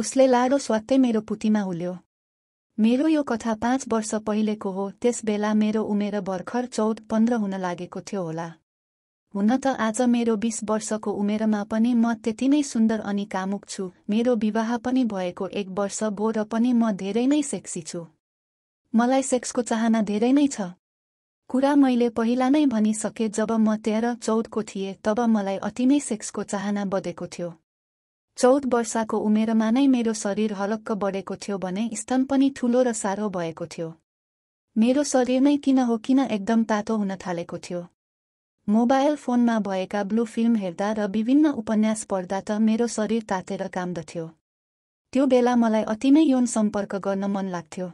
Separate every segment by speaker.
Speaker 1: उसले लाडो स्वात्तै मेरो पुतीमा उल्यो मेरो यो कथा पाँच वर्ष पहिलेको हो त्यस बेला मेरो उमेर भर्खर चौध पन्ध्र हुन लागेको थियो होला हुन त आज मेरो बीस वर्षको उमेरमा पनि म त्यति नै सुन्दर अनि कामुक छु मेरो विवाह पनि भएको एक वर्ष बो र पनि म धेरै नै सेक्सी छु मलाई सेक्सको चाहना धेरै नै छ कुरा मैले पहिला नै भनिसके जब म तेह्र चौधको थिएँ तब मलाई अति नै सेक्सको चाहना बधेको थियो चौध वर्षको उमेरमा नै मेरो शरीर हलक्क बढेको थियो भने स्तन पनि ठूलो र साह्रो भएको थियो मेरो शरीर नै किन हो किन एकदम तातो हुन थालेको थियो मोबाइल फोनमा भएका ब्लू फिल्म हेर्दा र विभिन्न उपन्यास पढ्दा त मेरो शरीर तातेर काम्दथ्यो त्यो बेला मलाई अति नै यौन सम्पर्क गर्न मन लाग्थ्यो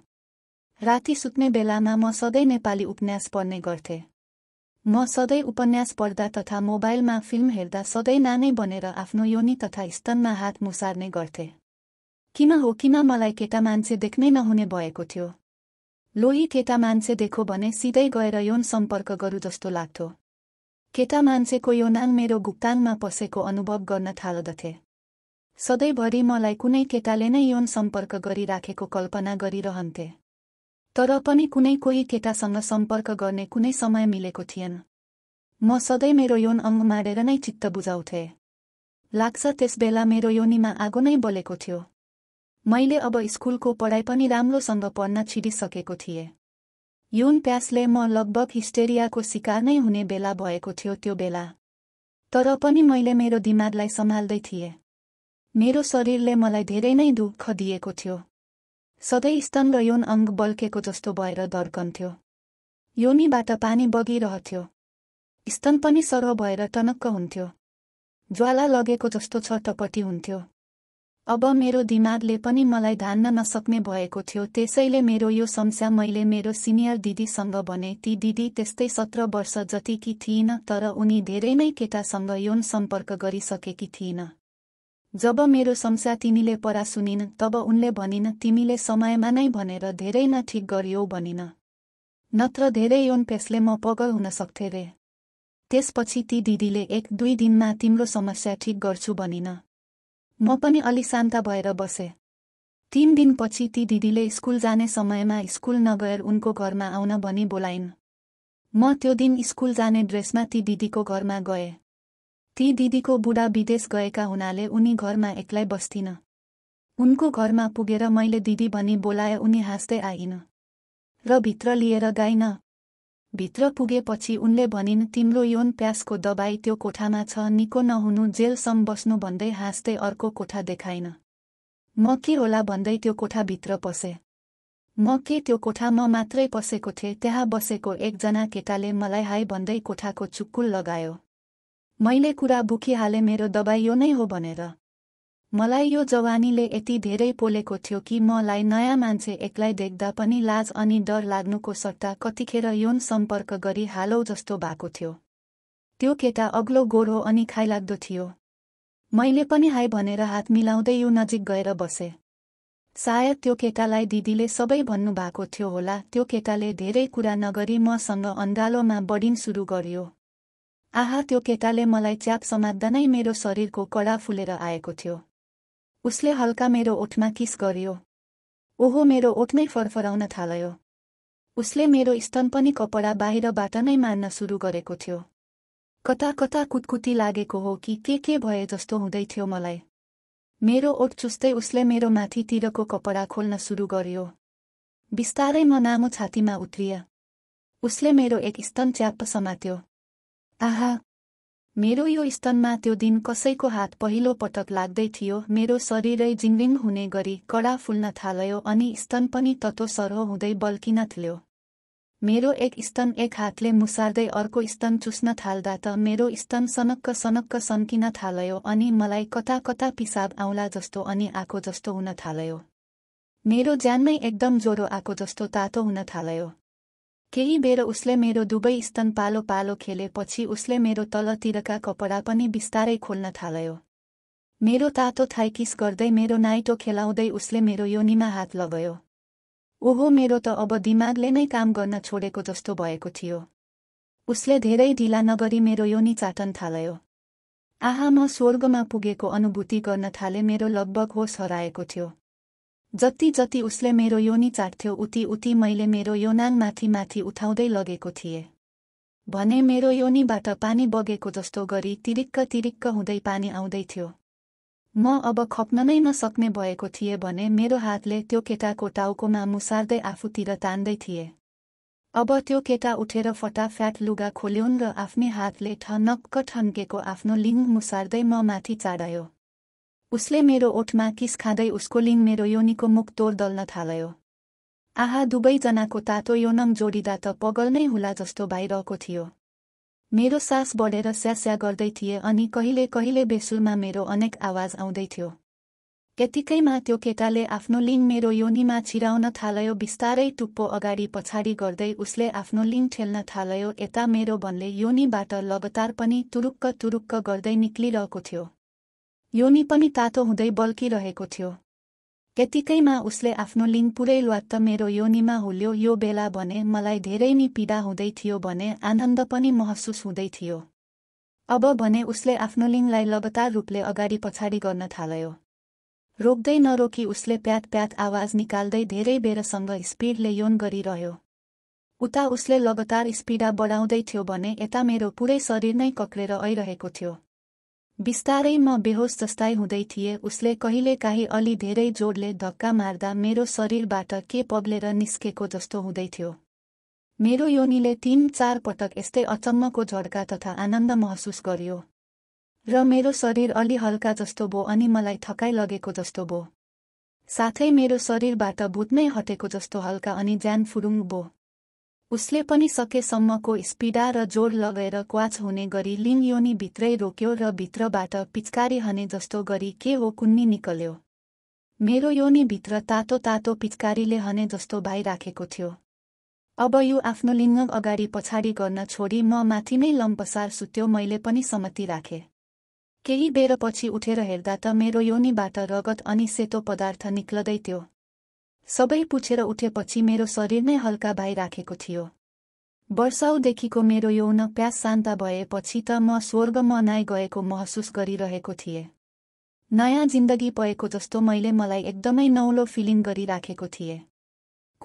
Speaker 1: राति सुत्ने बेलामा म सधैँ नेपाली उपन्यास पढ्ने गर्थेँ म सधैँ उपन्यास पढ्दा तथा मोबाइलमा फिल्म हेर्दा सधैँ नानै बनेर आफ्नो योनि तथा स्तनमा हात मुसार्ने गर्थे किन हो किन मलाई केटा मान्छे देख्नै नहुने भएको थियो लोही केटा मान्छे देखो भने सिधै गएर यौन सम्पर्क गरू जस्तो लाग्थ्यो केटा मान्छेको यो नाङ मेरो गुप्ताङमा पसेको अनुभव गर्न थाल्दथे सधैँभरि मलाई कुनै केटाले नै यौन सम्पर्क गरिराखेको कल्पना गरिरहन्थे तर पनि कुनै कोही केटासँग सम्पर्क गर्ने कुनै समय मिलेको थिएन म सधैँ मेरो यौन अङ्ग मारेर नै चित्त बुझाउँथे लाग्छ त्यसबेला मेरो योनीमा आगो नै बोलेको थियो मैले अब स्कुलको पढाइ पनि राम्रोसँग पढ्न छिरिसकेको थिएँ यौन प्यासले म लगभग हिस्टेरियाको शिकार नै हुने बेला भएको थियो त्यो बेला तर पनि मैले मेरो दिमागलाई सम्हाल्दै थिएँ मेरो शरीरले मलाई धेरै नै दुःख दिएको थियो सधैँ स्तन र यौन अङ्ग बल्केको जस्तो भएर धर्कन्थ्यो योनीबाट पानी बगिरहथ्यो स्तन पनि सरह भएर टनक्क हुन्थ्यो ज्वाला लगेको जस्तो छटपटी हुन्थ्यो अब मेरो दिमागले पनि मलाई धान्न नसक्ने भएको थियो त्यसैले मेरो यो समस्या मैले मेरो सिनियर दिदीसँग भने ती दिदी त्यस्तै सत्र वर्ष जति कि थिइन तर उनी धेरै नै केटासँग यौन सम्पर्क गरिसकेकी थिइन जब मेरो शम्सा तिमीले परा सुनिन् तब उनले भनिन् तिमीले समयमा नै भनेर धेरै न ठिक गरियो भनिन् नत्र धेरै यौन पेसले म पगल हुन सक्थे रे त्यसपछि ती दिदीले एक दुई दिनमा तिम्रो समस्या ठिक गर्छु भनिन म पनि अलि शान्त भएर बसे तीन दिनपछि ती दिदीले स्कुल जाने समयमा स्कुल नगएर उनको घरमा आउन भनी बोलाइन् म त्यो दिन स्कुल जाने ड्रेसमा ती दिदीको घरमा गएँ ती दिदीको बुढा विदेश गएका हुनाले उनी घरमा एक्लै बस्थिन उनको घरमा पुगेर मैले दिदी भनी बोलाए उनी हाँस्दै आइन र भित्र लिएर गाइन भित्र पुगेपछि उनले भनिन् तिम्रो यौन प्यासको दबाई त्यो कोठामा छ निको नहुनु जेलसम्म बस्नु भन्दै हाँस्दै अर्को कोठा देखाइन म के होला भन्दै त्यो कोठा भित्र पसे म के त्यो कोठा म मात्रै पसेको थिएँ त्यहाँ बसेको एकजना केटाले मलाई हाई भन्दै कोठाको चुक्कुल लगायो मैले कुरा बुकिहाले मेरो दबाई यो नै हो भनेर मलाई यो जवानीले यति धेरै पोलेको थियो कि मलाई नयाँ मान्छे एक्लै देख्दा पनि लाज अनि डर लाग्नुको सट्टा कतिखेर यौन सम्पर्क गरी हालौ जस्तो भएको थियो त्यो केटा अग्लो गोरो अनि खाइलाग्दो थियो मैले पनि हाई भनेर हात मिलाउँदै यो नजिक गएर बसे सायद त्यो केटालाई दिदीले सबै भन्नुभएको थियो होला त्यो केटाले धेरै कुरा नगरी मसँग अन्डालोमा बढिन सुरु गर्यो आहा त्यो केटाले मलाई च्याप समात्दा नै मेरो शरीरको कडा फुलेर आएको थियो उसले हल्का मेरो ओठमा किस गरियो ओहो मेरो ओठ नै फरफराउन थालयो उसले मेरो स्तन पनि कपडा बाहिरबाट नै मान्न सुरु गरेको थियो कता कता कुटकुटी लागेको हो कि के के भए जस्तो हुँदै थियो मलाई मेरो ओठ चुस्दै उसले मेरो माथितिरको कपडा खोल्न सुरु गर्यो बिस्तारै म नामो छातीमा उत्रिया उसले मेरो एक स्तन च्याप समात्यो आहा मेरो यो स्तनमा त्यो दिन कसैको हात पहिलो पटक लाग्दै थियो मेरो शरीरै जिङ्गिङ हुने गरी कडा फुल्न थालयो अनि स्तन पनि ततो सरहो हुँदै बल्किन थियो मेरो एक स्तन एक हातले मुसार्दै अर्को स्तन चुस्न थाल्दा त मेरो स्तन सनक्क सनक्क सन्किन थालयो अनि मलाई कता कता पिसाब आउला जस्तो अनि आएको जस्तो हुन थालयो मेरो ज्यानमै एकदम ज्वरो आएको जस्तो तातो हुन थालयो केही बेर उसले मेरो दुवै स्तन पालो पालो खेलेपछि उसले मेरो तलतिरका कपडा पनि बिस्तारै खोल्न थालयो मेरो तातो थाइकिस गर्दै मेरो नाइटो खेलाउँदै उसले मेरो योनिमा हात लगायो ओहो मेरो त अब दिमागले नै काम गर्न छोडेको जस्तो भएको थियो उसले धेरै ढिला नगरी मेरो योनि चाटन थालयो आहा म स्वर्गमा पुगेको अनुभूति गर्न थाले मेरो लगभग होस हराएको थियो जति जति उसले मेरो योनी चाट्थ्यो उति उति मैले मेरो योनाङमाथि माथि माथि उठाउँदै लगेको थिएँ भने मेरो योनीबाट पानी बगेको जस्तो गरी तिरिक्क तिरिक्क हुँदै पानी आउँदै थियो म अब खप्न नै नसक्ने भएको थिएँ भने मेरो हातले त्यो केटाको टाउकोमा मुसार्दै आफूतिर तान्दै थिए अब त्यो केटा उठेर फटाफ्याट लुगा खोल्योन् र आफ्नै हातले ठनक्क ठन्केको आफ्नो लिङ मुसार्दै म माथि चाडायो उसले मेरो ओठमा किस खाँदै उसको लिङ मेरो योनीको मुख तोल दल्न थाल्यो आहा दुवैजनाको तातो योनम जोडिँदा त पगल नै हुला जस्तो बाहिरको थियो मेरो सास बढेर स्यास्या गर्दै थिए अनि कहिले कहिले बेसुलमा मेरो अनेक आवाज आउँदै थियो यतिकैमा त्यो केटाले आफ्नो लिङ मेरो योनिमा छिराउन थालयो बिस्तारै टुप्पो अगाडि पछाडि गर्दै उसले आफ्नो लिङ ठेल्न थालयो यता मेरो भन्ने योनीबाट लगातार पनि तुरुक्क तुरुक्क गर्दै निक्लिरहेको थियो योनी पनि तातो हुँदै बल्किरहेको थियो यतिकैमा उसले आफ्नो लिङ पुरै ल्वात्त मेरो योनिमा हुल्यो यो बेला भने मलाई धेरै नै पीडा हुँदै थियो भने आनन्द पनि महसुस हुँदै थियो अब भने उसले आफ्नो लिङलाई लगातार रूपले अगाडि पछाडि गर्न थाल्यो रोक्दै नरोकी उसले प्यात प्यात आवाज निकाल्दै धेरै बेरसँग स्पिडले यौन गरिरह्यो उता उसले लगातार स्पिडा बढाउँदै थियो भने यता मेरो पुरै शरीर नै कक्रेर आइरहेको थियो बिस्तारै म बेहोस जस्तै हुँदै थिए उसले कहिलेकाहीँ अलि धेरै जोडले धक्का मार्दा मेरो शरीरबाट के पग्लेर निस्केको जस्तो हुँदै थियो मेरो योनीले तीन चार पटक यस्तै अचम्मको झड्का तथा आनन्द महसुस गर्यो र मेरो शरीर अलि हल्का जस्तो भो अनि मलाई थकाइ लगेको जस्तो भो साथै मेरो शरीरबाट भूत हटेको जस्तो हल्का अनि ज्यान फुरुङ भो उसले पनि सकेसम्मको स्पिडा र जोड लगाएर क्वाच हुने गरी लिङ योनी भित्रै रोक्यो र भित्रबाट पिचकारी हने जस्तो गरी के हो कुन्नी निकल्यो मेरो योनी भित्र तातो तातो पिचकारीले हने जस्तो राखेको थियो अब यो आफ्नो लिङ्ग अगाडि पछाडि गर्न छोडी म माथि नै लम्पसार सुत्यो मैले पनि सम्मति राखेँ केही बेरपछि उठेर हेर्दा त मेरो योनीबाट रगत अनि सेतो पदार्थ निक्लदै थियो सबै पुछेर उठेपछि मेरो शरीर नै हल्का भइराखेको थियो वर्षौदेखिको मेरो यौन प्यास शान्त भएपछि त म स्वर्गमा नै गएको महसुस गरिरहेको थिएँ नयाँ जिन्दगी पएको जस्तो मैले मलाई एकदमै नौलो फिलिङ गरिराखेको थिएँ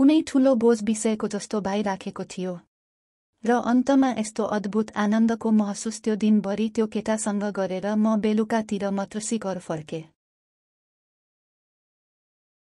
Speaker 1: कुनै ठुलो बोझ विषयको जस्तो भइराखेको थियो र अन्तमा यस्तो अद्भुत आनन्दको महसुस त्यो दिनभरि त्यो केटासँग गरेर म बेलुकातिर मत्रसी घर फर्केँ